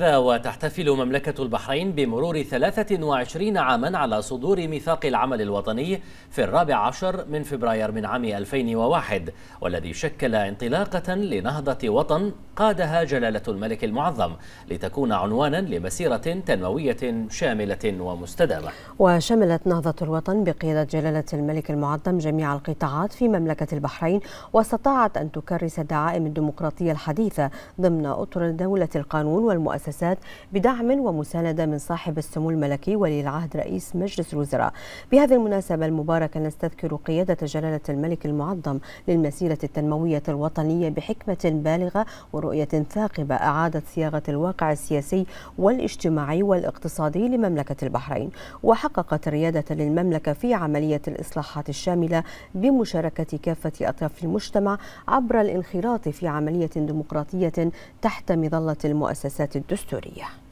هذا وتحتفل مملكة البحرين بمرور 23 عاما على صدور ميثاق العمل الوطني في الرابع عشر من فبراير من عام 2001 والذي شكل انطلاقة لنهضة وطن قادها جلالة الملك المعظم لتكون عنوانا لمسيرة تنموية شاملة ومستدامة وشملت نهضة الوطن بقيادة جلالة الملك المعظم جميع القطاعات في مملكة البحرين واستطاعت أن تكرس دعائم الديمقراطية الحديثة ضمن أطر دولة القانون والمؤسسات بدعم ومساندة من صاحب السمو الملكي ولي العهد رئيس مجلس الوزراء بهذه المناسبة المباركة نستذكر قيادة جلالة الملك المعظم للمسيرة التنموية الوطنية بحكمة بالغة ورؤية رؤية ثاقبة أعادت صياغة الواقع السياسي والاجتماعي والاقتصادي لمملكة البحرين وحققت ريادة للمملكة في عملية الإصلاحات الشاملة بمشاركة كافة أطراف المجتمع عبر الانخراط في عملية ديمقراطية تحت مظلة المؤسسات الدستورية